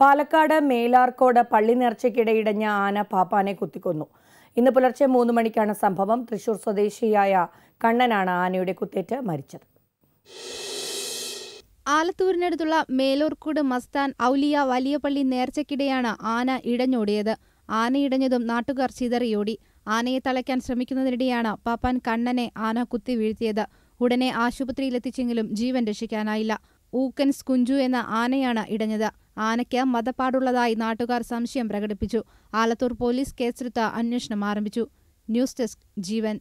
പാലക്കാട് മേലാർക്കോട് പള്ളി നേർച്ചയ്ക്കിടെ ഇടഞ്ഞ ആന പാപ്പാനെ കുത്തിക്കൊന്നു ഇന്ന് പുലർച്ചെ മൂന്ന് മണിക്കാണ് സംഭവം തൃശൂർ സ്വദേശിയായ കണ്ണനാണ് ആനയുടെ കുത്തേറ്റ് മരിച്ചത് ആലത്തൂരിനടുത്തുള്ള മേലോർക്കോട് മസ്താൻ ഔലിയ വലിയപള്ളി നേർച്ചയ്ക്കിടെയാണ് ആന ഇടഞ്ഞോടിയത് ആന ഇടഞ്ഞതും നാട്ടുകാർ ചിതറിയോടി ആനയെ തളയ്ക്കാൻ ശ്രമിക്കുന്നതിനിടെയാണ് പാപ്പാൻ കണ്ണനെ ആന കുത്തി വീഴ്ത്തിയത് ഉടനെ ആശുപത്രിയിലെത്തിച്ചെങ്കിലും ജീവൻ രക്ഷിക്കാനായില്ല ഊക്കൻസ് കുഞ്ചു എന്ന ആനയാണ് ഇടഞ്ഞത് ആനയ്ക്ക് മതപ്പാടുള്ളതായി നാട്ടുകാർ സംശയം പ്രകടിപ്പിച്ചു ആലത്തൂർ പോലീസ് കേസെടുത്ത് അന്വേഷണം ആരംഭിച്ചു ന്യൂസ് ഡെസ്ക് ജീവൻ